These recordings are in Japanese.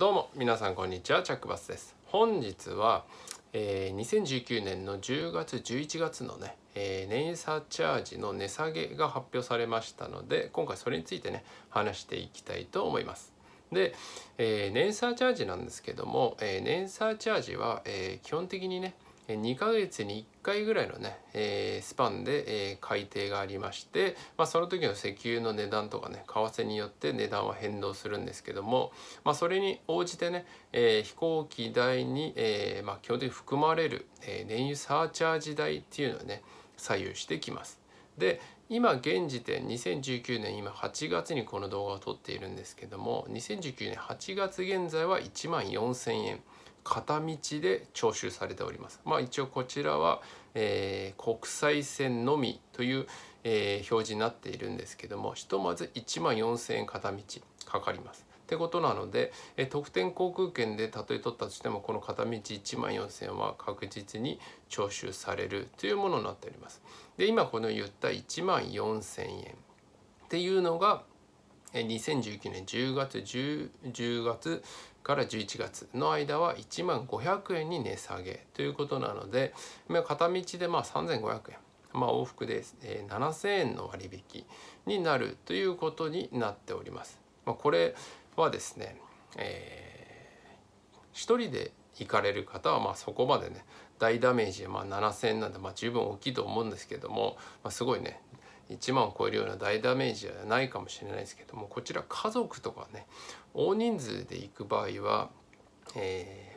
どうも皆さんこんにちはチャックバスです本日は、えー、2019年の10月11月のね、えー、年差チャージの値下げが発表されましたので今回それについてね話していきたいと思いますで、えー、年差チャージなんですけども、えー、年差チャージは、えー、基本的にね、2ヶ月に1回ぐらいのね、えー、スパンで、えー、改定がありまして、まあ、その時の石油の値段とかね為替によって値段は変動するんですけども、まあ、それに応じてね、えー、飛行機代に、えーまあ、基本的に含まれる、えー、燃油サーチャージ代っていうのをね左右してきます。で今現時点2019年今8月にこの動画を撮っているんですけども2019年8月現在は1万4,000円。片道で徴収されております。まあ、一応こちらは、えー、国際線のみという、えー、表示になっているんですけどもひとまず1万4,000円片道かかります。ってことなので、えー、特典航空券で例え取ったとしてもこの片道1万4,000円は確実に徴収されるというものになっております。で今この言った1万4,000円っていうのが2019年10月 10, 10月から11月の間は1万500円に値下げということなので片道でまあ3500円、まあ、往復で7,000円の割引になるということになっております。まあ、これはですね、えー、1人で行かれる方はまあそこまでね大ダメージでまあ7,000円なんでまあ十分大きいと思うんですけども、まあ、すごいね1万を超えるような大ダメージはないかもしれないですけどもこちら家族とかね大人数で行く場合は、え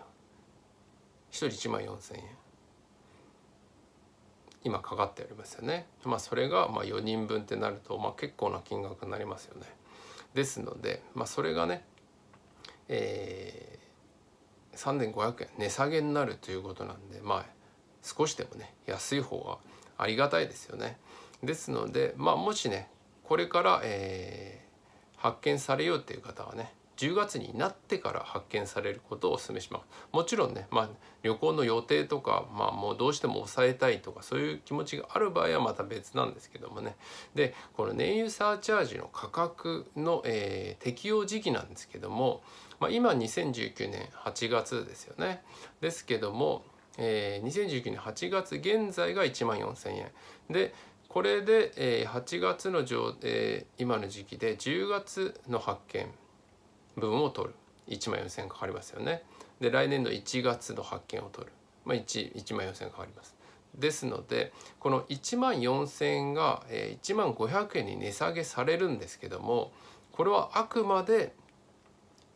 ー、1人1万4,000円今かかっておりますよね。まあ、それがま4人分ってなると、まあ、結構な金額になりますよね。ですので、まあ、それがね、えー、3,500円値下げになるということなんでまあ少しでもね安い方はありがたいですよね。ですので、まあ、もしねこれから、えー、発見されようっていう方はね10月になってから発見されることをお勧めしますもちろんね、まあ、旅行の予定とか、まあ、もうどうしても抑えたいとかそういう気持ちがある場合はまた別なんですけどもねでこの燃油サーチャージの価格の、えー、適用時期なんですけども、まあ、今2019年8月ですよねですけども、えー、2019年8月現在が1万4000円でこれで、えー、8月の上、えー、今の時期で10月の発券分を取る1万4,000円かかりますよね。で来年度1月の発券を取る、まあ1、1, 万4,000円かかります。ですのでこの1万4,000円が、えー、1万500円に値下げされるんですけどもこれはあくまで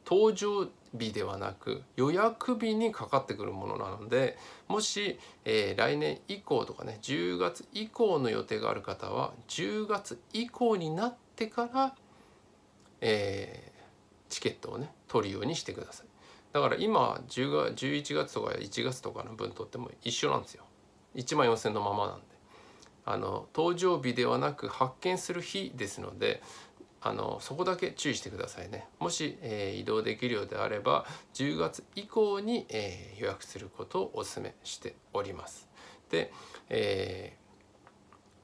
搭乗日ではなく予約日にかかってくるものなのでもし、えー、来年以降とかね10月以降の予定がある方は10月以降になってから、えー、チケットをね取るようにしてくださいだから今10月11月とか1月とかの分取っても一緒なんですよ1万4000のままなんであの搭乗日ではなく発見する日ですのであのそこだけ注意してくださいねもし、えー、移動できるようであれば10月以降に、えー、予約することをお勧めしておりますで、え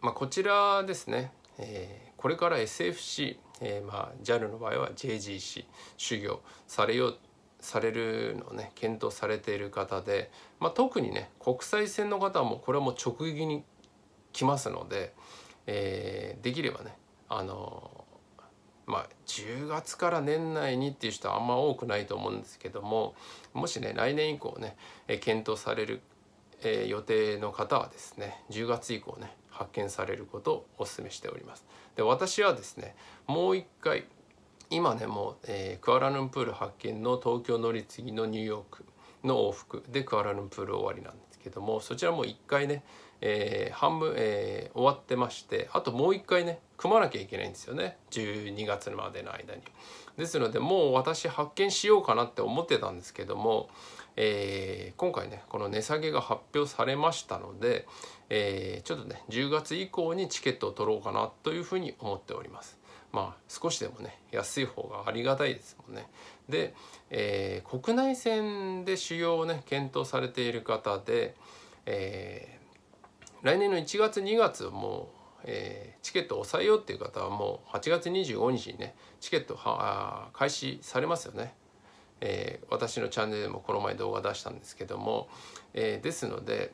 ー、まあ、こちらですね、えこれから SFC、えまあ、JAL の場合は JGC 修行されようされるのね検討されている方で、まあ、特にね国際線の方はもうこれはもう直撃に来ますので、えできればねあのまあ、10月から年内にっていう人はあんま多くないと思うんですけどももしね来年以降ね、え検討される、え予定の方はですね10月以降ね発見されることをお勧めしております。で私はですねもう一回今ねもう、えー、クアラルンプール発見の東京乗り継ぎのニューヨークの往復でクアラルンプール終わりなんですけどもそちらも一回ねえー、半分、えー、終わってましてあともう一回ね組まなきゃいけないんですよね12月までの間に。ですのでもう私発見しようかなって思ってたんですけども、えー、今回ねこの値下げが発表されましたので、えー、ちょっとね10月以降にチケットを取ろうかなというふうに思っております。まあ少しでもね安い方がありがたいですもんね。で、えー、国内線で主要をね検討されている方で、え来年の1月2月もう、えー、チケットを抑えようっていう方はもう8月25日にねチケットは開始されますよね。えー、私のチャンネルでもこの前動画出したんですけども、えー、ですので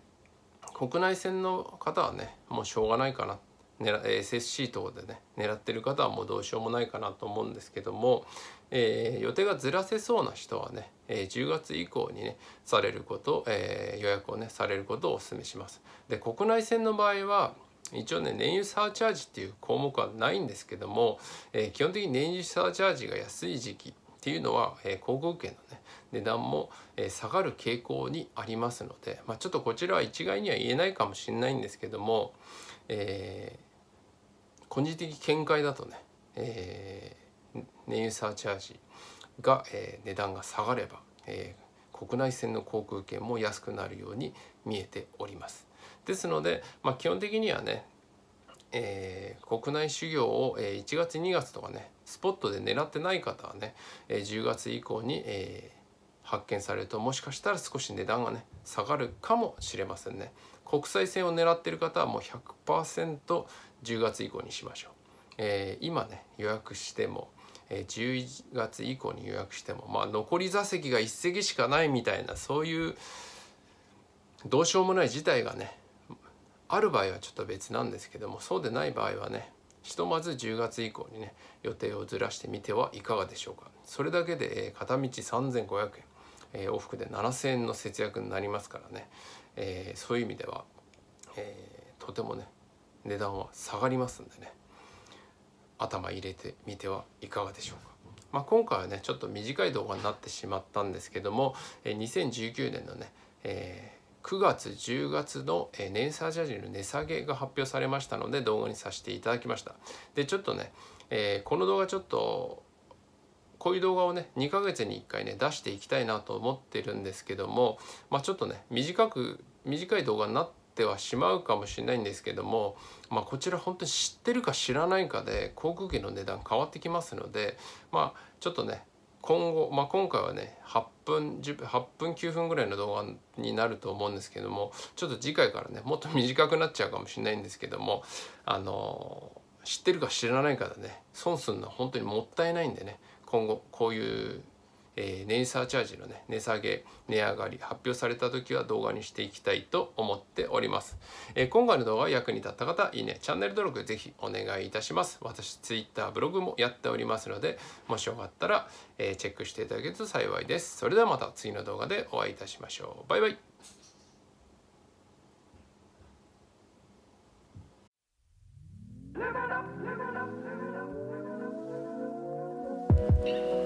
国内線の方はねもうしょうがないかな狙 SSC 等でね狙ってる方はもうどうしようもないかなと思うんですけども、えー、予定がずらせそうな人はね、えー、10月以降にねされること、えー、予約をねされることをお勧めします。で国内線の場合は一応ね燃油サーチャージっていう項目はないんですけども、えー、基本的に燃油サーチャージが安い時期っていうのは、えー、航空券のね値段も、えー、下がる傾向にありますので、まあ、ちょっとこちらは一概には言えないかもしれないんですけども、えー個人的見解だとね、えー、燃油サーチャージが、えー、値段が下がれば、えー、国内線の航空券も安くなるように見えております。ですので、まあ、基本的にはね、えー、国内修行を、えー、1月2月とかねスポットで狙ってない方はね、えー、10月以降に、えー、発見されるともしかしたら少し値段がね下がるかもしれませんね国際線を狙っている方はもう 100%10 月以降にしましょう、えー、今ね予約してもえ11月以降に予約してもまあ残り座席が1席しかないみたいなそういうどうしようもない事態がねある場合はちょっと別なんですけどもそうでない場合はねひとまず10月以降にね予定をずらしてみてはいかがでしょうかそれだけでえ片道3500円えー、往復で7,000円の節約になりますからね、えー、そういう意味では、えー、とてもね値段は下がりますんでね頭入れてみてはいかがでしょうか。まあ、今回はねちょっと短い動画になってしまったんですけども、えー、2019年のね、えー9月10月の年サージャージの値下げが発表されましたので動画にさせていただきましたでちょっとね、えー、この動画ちょっとこういう動画をね2ヶ月に1回ね出していきたいなと思ってるんですけども、まあ、ちょっとね短く短い動画になってはしまうかもしれないんですけども、まあ、こちら本当に知ってるか知らないかで航空機の値段変わってきますのでまあちょっとね今後、まあ、今回はね8分8分9分ぐらいの動画になると思うんですけどもちょっと次回からねもっと短くなっちゃうかもしれないんですけどもあの知ってるか知らないかでね損するのは本当にもったいないんでね今後こういうえー、ネイサーチャージのね値下げ値上がり発表された時は動画にしていきたいと思っております、えー、今回の動画が役に立った方いいねチャンネル登録ぜひお願いいたします私 Twitter ブログもやっておりますのでもしよかったら、えー、チェックしていただけると幸いですそれではまた次の動画でお会いいたしましょうバイバイ Thank you.